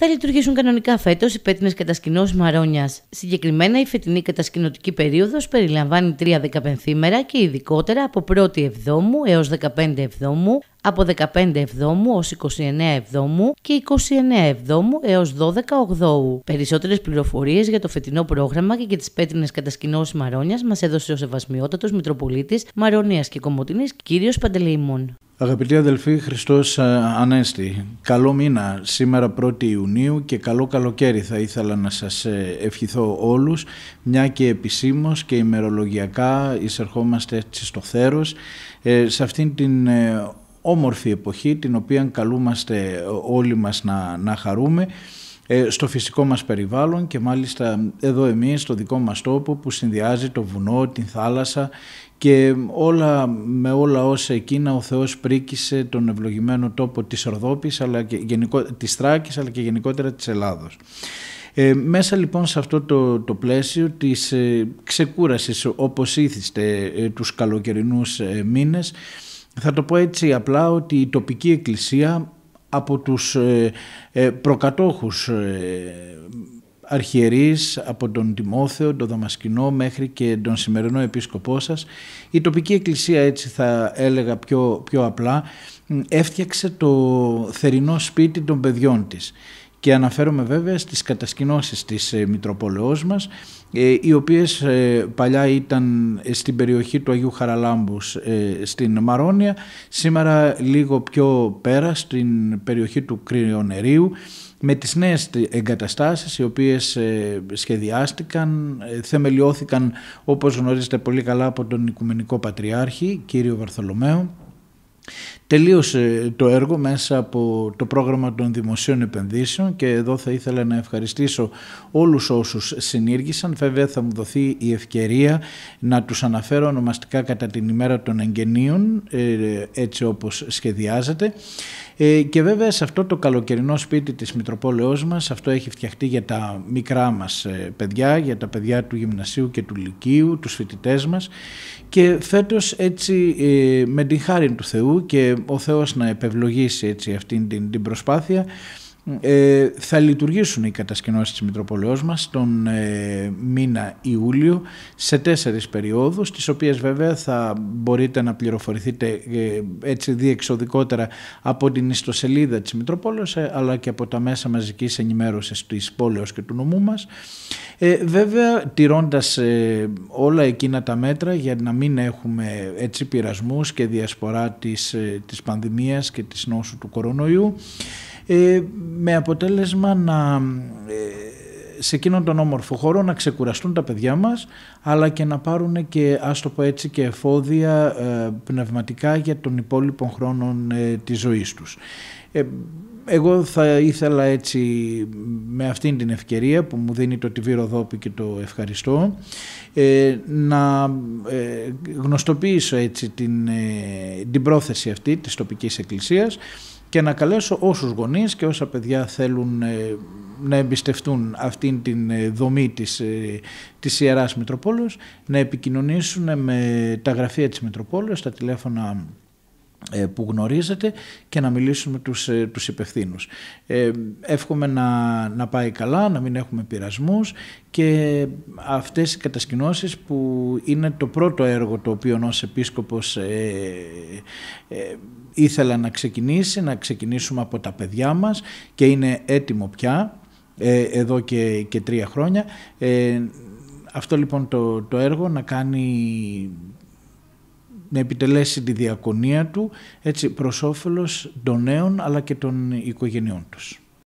θα λειτουργήσουν κανονικά φέτος οι πέτεινε κατασκηνώσεις Μαρόνιας. Συγκεκριμένα, η φετινή κατασκηνωτική περίοδος περιλαμβάνει 3 δεκαπενθήμερα και ειδικότερα από 1η Εβδόμου έως 15 Εβδόμου, από 15 Εβδόμου ω 29 Εβδόμου και 29 Εβδόμου έως 12 Οκτώου. Περισσότερες πληροφορίες για το φετινό πρόγραμμα και για τις πέτρινες κατασκηνώσεις Μαρόνιας μας έδωσε ο Σεβασμιότατος Μητροπολίτης Μαρονίας και Κομωτινής, κύριος Παντελεήμων. Αγαπητοί αδελφοί, Χριστός ε, Ανέστη, καλό μήνα σήμερα 1η Ιουνίου και καλό καλοκαίρι θα ήθελα να σας ε, ευχηθώ όλους, μια και επισήμως και ημερολογιακά εισερχόμαστε έτσι στο θέρος, ε, σε αυτήν την όμορφη εποχή την οποία καλούμαστε όλοι μας να, να χαρούμε ε, στο φυσικό μας περιβάλλον και μάλιστα εδώ εμείς στο δικό μας τόπο που συνδυάζει το βουνό, την θάλασσα και όλα, με όλα όσα εκείνα ο Θεός πρίκησε τον ευλογημένο τόπο της Ορδόπης, αλλά και, γενικό, της αλλά και γενικότερα της Ελλάδος. Ε, μέσα λοιπόν σε αυτό το, το πλαίσιο της ε, ξεκούρασης όπως ήθιστε τους καλοκαιρινούς μήνες θα το πω έτσι απλά ότι η τοπική εκκλησία από τους ε, ε, προκατόχους ε, αρχιερείς από τον Τιμόθεο, τον Δαμασκηνό μέχρι και τον σημερινό επίσκοπό σας. Η τοπική εκκλησία έτσι θα έλεγα πιο, πιο απλά έφτιαξε το θερινό σπίτι των παιδιών της και αναφέρομαι βέβαια στις κατασκηνώσεις της ε, Μητροπόλεως μας ε, οι οποίες ε, παλιά ήταν στην περιοχή του Αγίου Χαραλάμπους στην Μαρόνια σήμερα λίγο πιο πέρα στην περιοχή του Κρυονερίου με τις νέες εγκαταστάσεις οι οποίες σχεδιάστηκαν, θεμελιώθηκαν όπως γνωρίζετε πολύ καλά από τον Οικουμενικό Πατριάρχη κύριο Βαρθολομαίο Τελείωσε το έργο μέσα από το πρόγραμμα των δημοσίων επενδύσεων και εδώ θα ήθελα να ευχαριστήσω όλους όσους συνήργησαν. Βέβαια θα μου δοθεί η ευκαιρία να τους αναφέρω ονομαστικά κατά την ημέρα των εγγενείων ε, έτσι όπως σχεδιάζεται. Ε, και βέβαια σε αυτό το καλοκαιρινό σπίτι της Μητροπόλεως μας, αυτό έχει φτιαχτεί για τα μικρά μας ε, παιδιά, για τα παιδιά του γυμνασίου και του λυκείου, τους φοιτητές μας και φέτος έτσι ε, με την χάρη του Θεού και ο Θεός να επευλογήσει έτσι αυτήν την, την προσπάθεια ε, θα λειτουργήσουν οι κατασκηνώσεις της Μητροπολαιός μας τον ε, μήνα Ιούλιο σε τέσσερις περιόδους, τις οποίες βέβαια θα μπορείτε να πληροφορηθείτε ε, έτσι διεξοδικότερα από την ιστοσελίδα της Μητροπόλεως ε, αλλά και από τα μέσα μαζικής ενημέρωσης της πόλεως και του νομού μας. βέβαια, τηρώντας όλα εκείνα τα μέτρα για να μην έχουμε έτσι πειρασμούς και διασπορά της, της πανδημίας και της νόσου του κορονοϊού, ε, με αποτέλεσμα να ε, σε εκείνον τον όμορφο χώρο να ξεκουραστούν τα παιδιά μας αλλά και να πάρουν και ας το πω έτσι και εφόδια ε, πνευματικά για τον υπόλοιπο χρόνο ε, της ζωής τους. εγώ θα ήθελα έτσι με αυτήν την ευκαιρία που μου δίνει το Τιβίρο δόπι και το ευχαριστώ να γνωστοποιήσω έτσι την, την πρόθεση αυτή της τοπικής εκκλησίας και να καλέσω όσους γονείς και όσα παιδιά θέλουν ε, να εμπιστευτούν αυτήν την ε, δομή της, ε, της Ιεράς Μητροπόλεως να επικοινωνήσουν με τα γραφεία της Μητροπόλεως, τα τηλέφωνα ε, που γνωρίζετε και να μιλήσουμε τους, ε, τους υπευθύνους. Ε, εύχομαι να, να πάει καλά, να μην έχουμε πειρασμούς και αυτές οι κατασκηνώσεις που είναι το πρώτο έργο το οποίο ως επίσκοπος ήθελα να ξεκινήσει, να ξεκινήσουμε από τα παιδιά μας και είναι έτοιμο πια εδώ και, και τρία χρόνια. Αυτό λοιπόν το έργο να κάνει να επιτελέσει τη διακονία του έτσι προς όφελος των νέων αλλά και των οικογενειών τους.